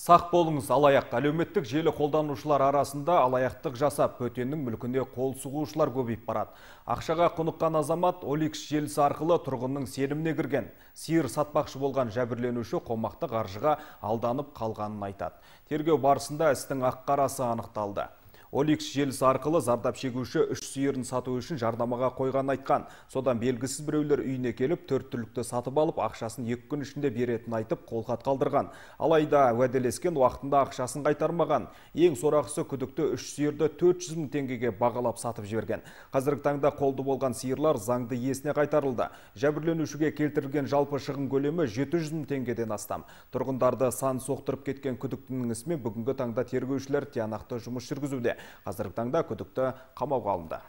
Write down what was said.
Сақ болыңыз алаяқ. Әлеуметтік желі қолданушылар арасында алаяқтық жасап, бөтеннің мүлкінде қол сұғушылар көбейіп барады. Ақшаға құныққан азамат Оликс желісі арқылы тұрғынның сеніміне кірген. Сиыр сатпақшы болған жәбірленуші қомақты қаржыға алданып қалғанын айтады. Тергеу барысында істің ақ қарасы анықталды. Оликс желісі арқылы зардап шегуші үш сиырын сату үшін жардамаға қойған айтқан. Содан белгісіз біреулер үйіне келіп, төрт түлікті сатып алып, ақшасын екі күн ішінде беретін айтып қолхат қалдырған. Алайда уәделескен уақытында ақшасын қайтармаған. Ең сорақысы күдікті үш сиырды 400 мың теңгеге бағалап сатып жіберген. Қазіргі таңда қолды болған сиырлар заңды иесіне қайтарылды. Жәбірленушіге келтірілген жалпы шығын көлемі 700 мың теңгеден астам. Тұрғындарды сан соқтырып кеткен күдіктінің ісімен бүгінгі таңда тергеушілер тиянақты жұмыс жүргізуде қазіргі таңда күдікті қамауға алынды